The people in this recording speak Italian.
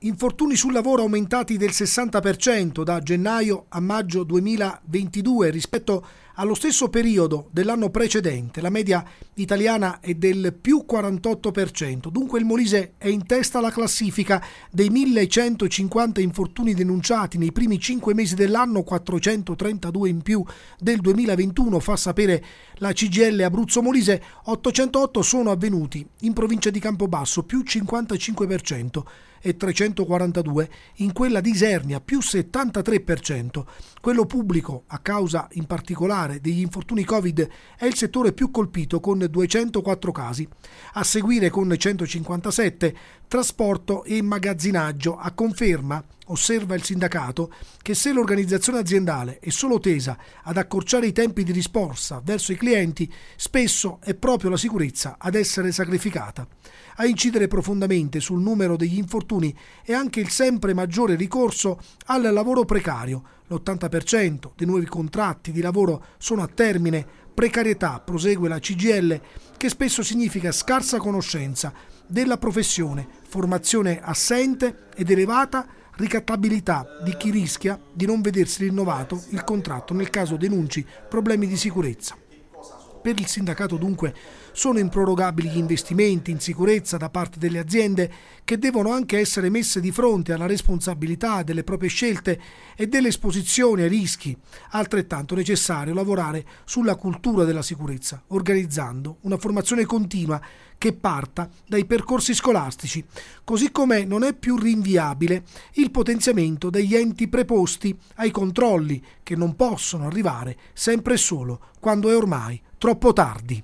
Infortuni sul lavoro aumentati del 60% da gennaio a maggio 2022 rispetto allo stesso periodo dell'anno precedente la media italiana è del più 48%, dunque il Molise è in testa alla classifica dei 1150 infortuni denunciati nei primi 5 mesi dell'anno, 432 in più del 2021, fa sapere la CGL Abruzzo Molise, 808 sono avvenuti in provincia di Campobasso, più 55% e 342 in quella di Isernia, più 73%. Quello pubblico, a causa in particolare particolare degli infortuni Covid è il settore più colpito con 204 casi, a seguire con 157 trasporto e magazzinaggio, a conferma, osserva il sindacato, che se l'organizzazione aziendale è solo tesa ad accorciare i tempi di risposta verso i clienti, spesso è proprio la sicurezza ad essere sacrificata. A incidere profondamente sul numero degli infortuni è anche il sempre maggiore ricorso al lavoro precario, l'80% dei nuovi contratti di lavoro sono a termine. Precarietà, prosegue la CGL, che spesso significa scarsa conoscenza della professione, formazione assente ed elevata ricattabilità di chi rischia di non vedersi rinnovato il contratto nel caso denunci problemi di sicurezza. Per il sindacato dunque sono improrogabili gli investimenti in sicurezza da parte delle aziende che devono anche essere messe di fronte alla responsabilità delle proprie scelte e dell'esposizione ai rischi. Altrettanto necessario lavorare sulla cultura della sicurezza, organizzando una formazione continua che parta dai percorsi scolastici, così come non è più rinviabile il potenziamento degli enti preposti ai controlli che non possono arrivare sempre e solo quando è ormai troppo tardi.